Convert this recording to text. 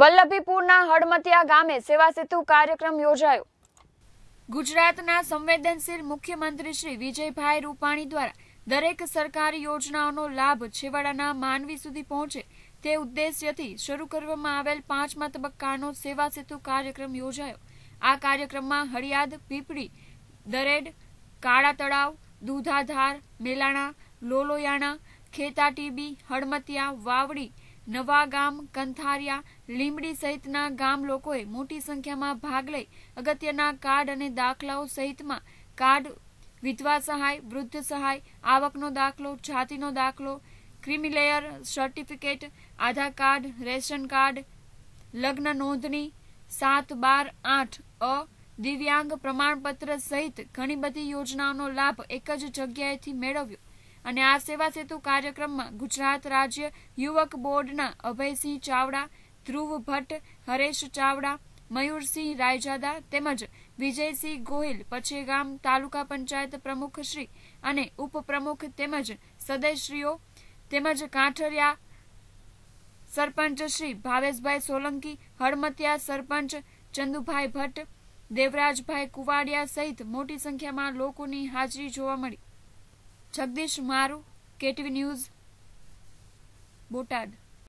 વલ્લભીપુરના હડમતિયા ગામે સેવા સેતુ કાર્યક્રમ યોજાયો ગુજરાતના સંવેદનશીલ મુખ્યમંત્રી શ્રી વિજયભાઈ રૂપાણી દ્વારા દરેક સરકારી યોજનાઓનો લાભ છેવાડાના માનવી સુધી પહોંચે તે ઉદ્દેશ્યથી શરૂ કરવામાં આવેલ પાંચમા તબક્કાનો સેવા સેતુ કાર્યક્રમ યોજાયો આ કાર્યક્રમમાં હળિયાદ પીપળી દરેડ કાળા તળાવ દૂધાધાર મેલાણા લોલોયાણા ખેતાટીબી હળમતિયા વાવડી નવાગામ કંથારિયા લીમડી સહિતના ગામ લોકોએ મોટી સંખ્યામાં ભાગ લઈ અગત્યના કાર્ડ અને દાખલાઓ સહિતમાં કાર્ડ વિધવા સહાય વૃદ્ધ સહાય આવકનો દાખલો છાતીનો દાખલો creamy layer certificate Aadhaar card ration card લગ્ન નોંધણી સાત બાર આઠ અ દિવ્યાંગ પ્રમાણપત્ર સહિત ઘણી બધી યોજનાઓનો લાભ એક જ જગ્યાએથી મેળવ્યો અને આ સેવા સેતુ કાર્યક્રમમાં ગુજરાત રાજ્ય યુવક બોર્ડના અભયસિંહ ચાવડા ધ્રુવ ભટ્ટ હરેશ ચાવડા મયુરસિંહ રાયજાદા તેમજ વિજયસિંહ ગોહિલ પછેગામ તાલુકા પંચાયત પ્રમુખશ્રી અને ઉપપ્રમુખ તેમજ સદસ્યશ્રીઓ તેમજ કાંઠરિયા સરપંચ શ્રી ભાવેશભાઈ સોલંકી હળમતિયા સરપંચ ચંદુભાઈ ભટ્ટ દેવરાજભાઈ કુવાડિયા સહિત મોટી સંખ્યામાં લોકોની હાજરી જોવા મળી જગદીશ મારુ કેટવી ન્યૂઝ બોટાદ